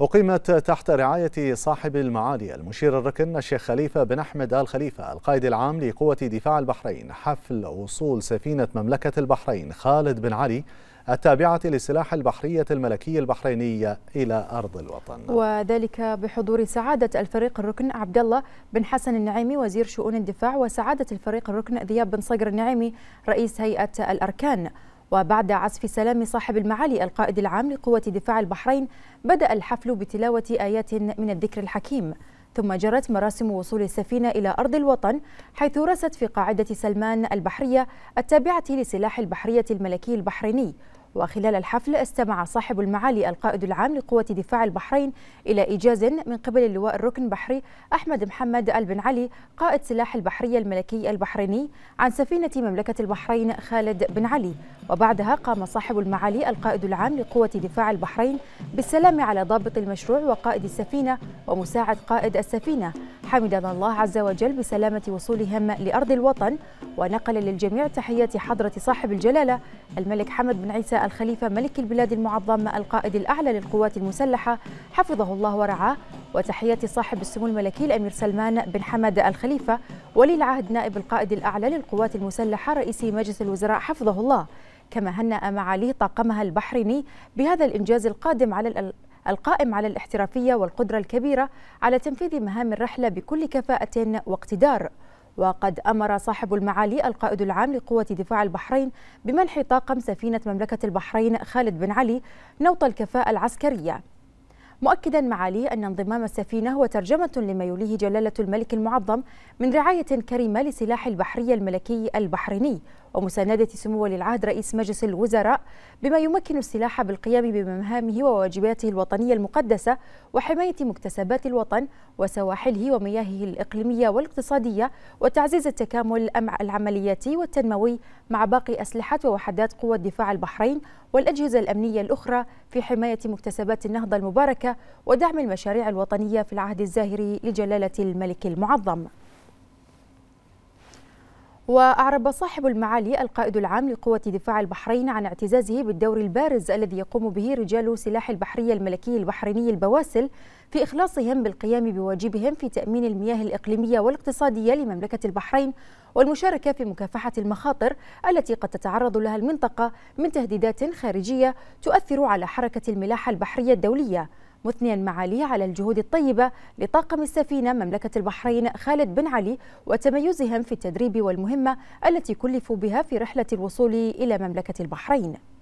أقيمت تحت رعاية صاحب المعالي المشير الركن الشيخ خليفة بن أحمد آل خليفة القائد العام لقوة دفاع البحرين حفل وصول سفينة مملكة البحرين خالد بن علي التابعة لسلاح البحرية الملكية البحرينية إلى أرض الوطن وذلك بحضور سعادة الفريق الركن عبد الله بن حسن النعيمي وزير شؤون الدفاع وسعادة الفريق الركن ذياب بن صقر النعيمي رئيس هيئة الأركان وبعد عزف سلام صاحب المعالي القائد العام لقوة دفاع البحرين بدأ الحفل بتلاوة آيات من الذكر الحكيم ثم جرت مراسم وصول السفينة إلى أرض الوطن حيث رست في قاعدة سلمان البحرية التابعة لسلاح البحرية الملكي البحريني وخلال الحفل استمع صاحب المعالي القائد العام لقوة دفاع البحرين إلى إيجاز من قبل اللواء الركن البحري أحمد محمد البن علي قائد سلاح البحرية الملكي البحريني عن سفينة مملكة البحرين خالد بن علي وبعدها قام صاحب المعالي القائد العام لقوة دفاع البحرين بالسلام على ضابط المشروع وقائد السفينة ومساعد قائد السفينة حمد الله عز وجل بسلامة وصولهم لأرض الوطن ونقل للجميع تحيات حضرة صاحب الجلالة الملك حمد بن عيسى الخليفة ملك البلاد المعظم القائد الأعلى للقوات المسلحة حفظه الله ورعاه وتحية صاحب السمو الملكي الأمير سلمان بن حمد الخليفة ولي العهد نائب القائد الأعلى للقوات المسلحة رئيس مجلس الوزراء حفظه الله كما هنأ معالي طاقمها البحريني بهذا الإنجاز القادم على القائم على الاحترافية والقدرة الكبيرة على تنفيذ مهام الرحلة بكل كفاءة واقتدار وقد أمر صاحب المعالي القائد العام لقوة دفاع البحرين بمنح طاقم سفينة مملكة البحرين خالد بن علي نوط الكفاءة العسكرية مؤكدا معالي أن انضمام السفينة هو ترجمة لما يوليه جلالة الملك المعظم من رعاية كريمة لسلاح البحرية الملكي البحريني ومساندة سمو ولي العهد رئيس مجلس الوزراء بما يمكن السلاح بالقيام بمهامه وواجباته الوطنية المقدسة وحماية مكتسبات الوطن وسواحله ومياهه الإقليمية والاقتصادية وتعزيز التكامل العملياتي والتنموي مع باقي أسلحة ووحدات قوى دفاع البحرين والأجهزة الأمنية الأخرى في حماية مكتسبات النهضة المباركة ودعم المشاريع الوطنية في العهد الزاهري لجلالة الملك المعظم وأعرب صاحب المعالي القائد العام لقوة دفاع البحرين عن اعتزازه بالدور البارز الذي يقوم به رجال سلاح البحرية الملكي البحريني البواسل في إخلاصهم بالقيام بواجبهم في تأمين المياه الإقليمية والاقتصادية لمملكة البحرين والمشاركة في مكافحة المخاطر التي قد تتعرض لها المنطقة من تهديدات خارجية تؤثر على حركة الملاحة البحرية الدولية مثنيا معالي على الجهود الطيبه لطاقم السفينه مملكه البحرين خالد بن علي وتميزهم في التدريب والمهمه التي كلفوا بها في رحله الوصول الى مملكه البحرين